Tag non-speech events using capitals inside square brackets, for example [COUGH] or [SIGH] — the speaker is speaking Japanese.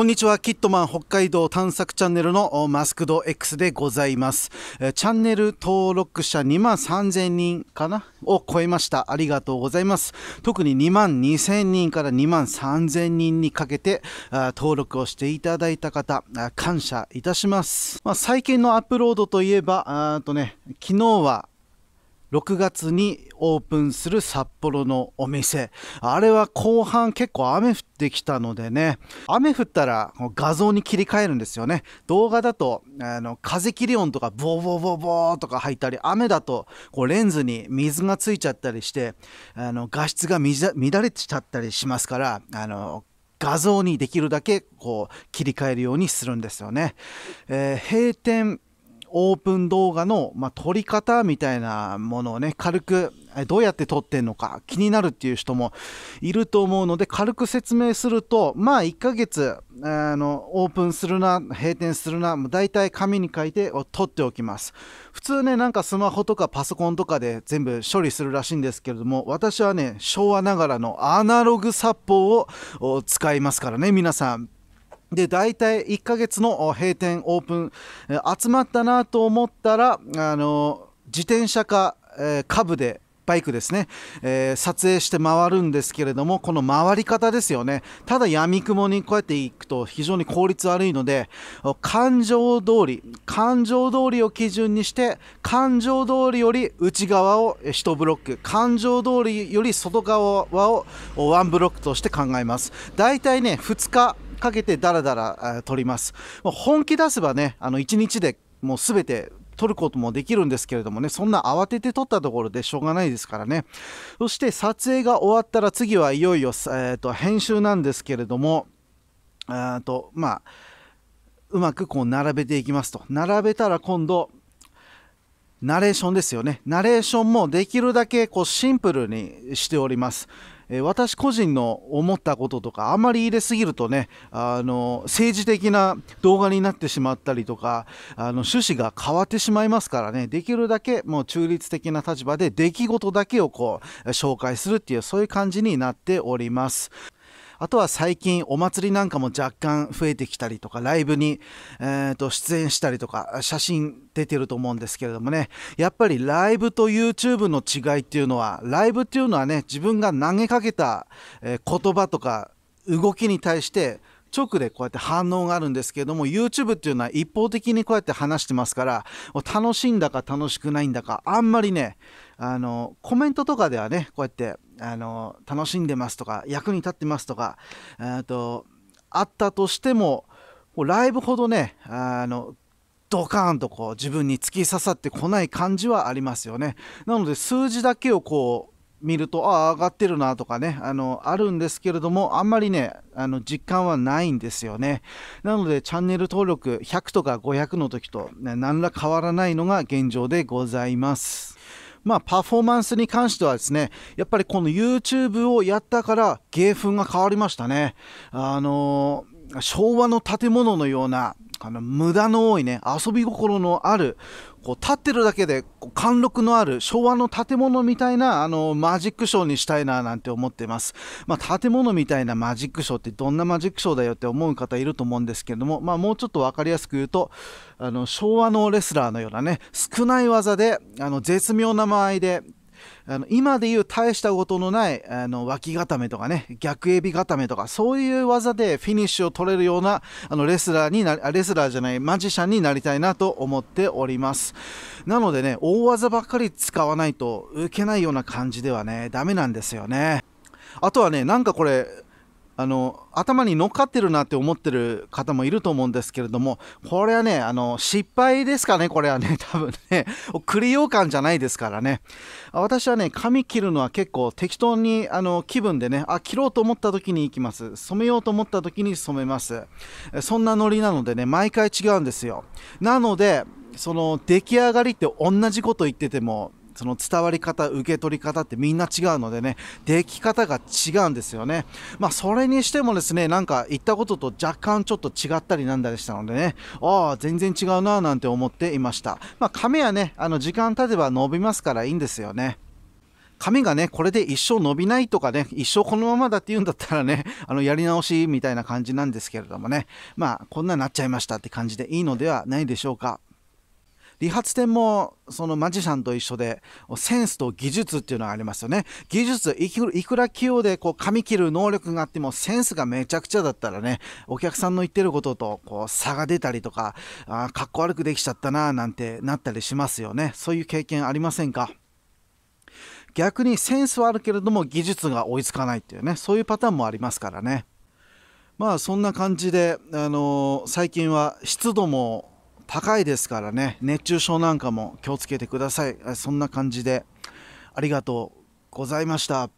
こんにちは、キットマン北海道探索チャンネルのマスクド X でございます。チャンネル登録者2万3000人かなを超えました。ありがとうございます。特に2万2000人から2万3000人にかけて登録をしていただいた方、感謝いたします。まあ、最近のアップロードといえば、あとね、昨日は6月にオープンする札幌のお店あれは後半結構雨降ってきたのでね雨降ったら画像に切り替えるんですよね動画だとあの風切り音とかボーボーボーボーとか入ったり雨だとこうレンズに水がついちゃったりしてあの画質が乱れちゃったりしますからあの画像にできるだけこう切り替えるようにするんですよね、えー、閉店オープン動画の、まあ、撮り方みたいなものをね、軽くどうやって撮ってんのか気になるっていう人もいると思うので、軽く説明すると、まあ1ヶ月、あの、オープンするな、閉店するな、大体紙に書いて撮っておきます。普通ね、なんかスマホとかパソコンとかで全部処理するらしいんですけれども、私はね、昭和ながらのアナログ殺法を使いますからね、皆さん。で大体1ヶ月の閉店オープン集まったなと思ったらあの自転車か、えー、部でバイクですね、えー、撮影して回るんですけれどもこの回り方ですよねただやみくもにこうやっていくと非常に効率悪いので感情通り感情通りを基準にして感情通りより内側を1ブロック感情通りより外側を1ブロックとして考えますだいたいね2日かけてだらだら取ります。本気出せばね、あの1日でもう全て取ることもできるんですけれどもね、そんな慌てて撮ったところでしょうがないですからね。そして撮影が終わったら次はいよいよ、えーと、編集なんですけれども、とまあ、うまくこう並べていきますと。並べたら今度、ナレーションですよね。ナレーションもできるだけこうシンプルにしております。え私個人の思ったこととかあんまり入れすぎるとねあの政治的な動画になってしまったりとかあの趣旨が変わってしまいますからねできるだけもう中立的な立場で出来事だけをこう紹介するっていうそういう感じになっております。あとは最近お祭りなんかも若干増えてきたりとか、ライブに、えー、と出演したりとか、写真出てると思うんですけれどもね、やっぱりライブと YouTube の違いっていうのは、ライブっていうのはね、自分が投げかけた、え言葉とか動きに対して、直でこうやって反応があるんですけれども YouTube っていうのは一方的にこうやって話してますから楽しいんだか楽しくないんだかあんまりねあのコメントとかではねこうやってあの楽しんでますとか役に立ってますとかあとあったとしてもライブほどねあのドカーンとこう自分に突き刺さってこない感じはありますよね。なので数字だけをこう見るとああ上がってるなとかねあのあるんですけれどもあんまりねあの実感はないんですよねなのでチャンネル登録100とか500の時と、ね、何ら変わらないのが現状でございますまあ、パフォーマンスに関してはですね、やっぱりこの YouTube をやったから芸風が変わりましたね。あのー、昭和の建物のようなあの無駄の多いね、遊び心のある、こう立ってるだけでこう貫禄のある昭和の建物みたいなあのマジックショーにしたいななんて思ってます。まあ、建物みたいなマジックショーってどんなマジックショーだよって思う方いると思うんですけれども、まあ、もうちょっと分かりやすく言うとあの昭和のレスラーのようなね少ない技であの絶妙な間合いであの今でいう大したことのないあの脇固めとかね逆エビ固めとかそういう技でフィニッシュを取れるようなあのレスラーになレスラーじゃないマジシャンになりたいなと思っておりますなのでね大技ばっかり使わないと受けないような感じではねダメなんですよねあとはねなんかこれあの頭に乗っかってるなって思ってる方もいると思うんですけれどもこれはねあの失敗ですかねこれはね [LAUGHS] 多分ねクリか感じゃないですからね私はね髪切るのは結構適当にあの気分でねあ切ろうと思った時に行きます染めようと思った時に染めますそんなノリなのでね毎回違うんですよなのでその出来上がりって同じこと言っててもその伝わり方、受け取り方ってみんな違うのでね、出来方が違うんですよね。まあ、それにしてもですね、なんか言ったことと若干ちょっと違ったりなんだりしたのでね、ああ、全然違うななんて思っていました。まあ、亀はね、あの、時間経てば伸びますからいいんですよね。髪がね、これで一生伸びないとかね、一生このままだって言うんだったらね、[LAUGHS] あの、やり直しみたいな感じなんですけれどもね、まあ、こんなになっちゃいましたって感じでいいのではないでしょうか。理髪店もそのマジシャンと一緒でセンスと技術っていうのがありますよね技術いくら器用でこう髪切る能力があってもセンスがめちゃくちゃだったらねお客さんの言ってることとこう差が出たりとかあかっこ悪くできちゃったななんてなったりしますよねそういう経験ありませんか逆にセンスはあるけれども技術が追いつかないっていうねそういうパターンもありますからねまあそんな感じで、あのー、最近は湿度も高いですからね熱中症なんかも気をつけてくださいそんな感じでありがとうございました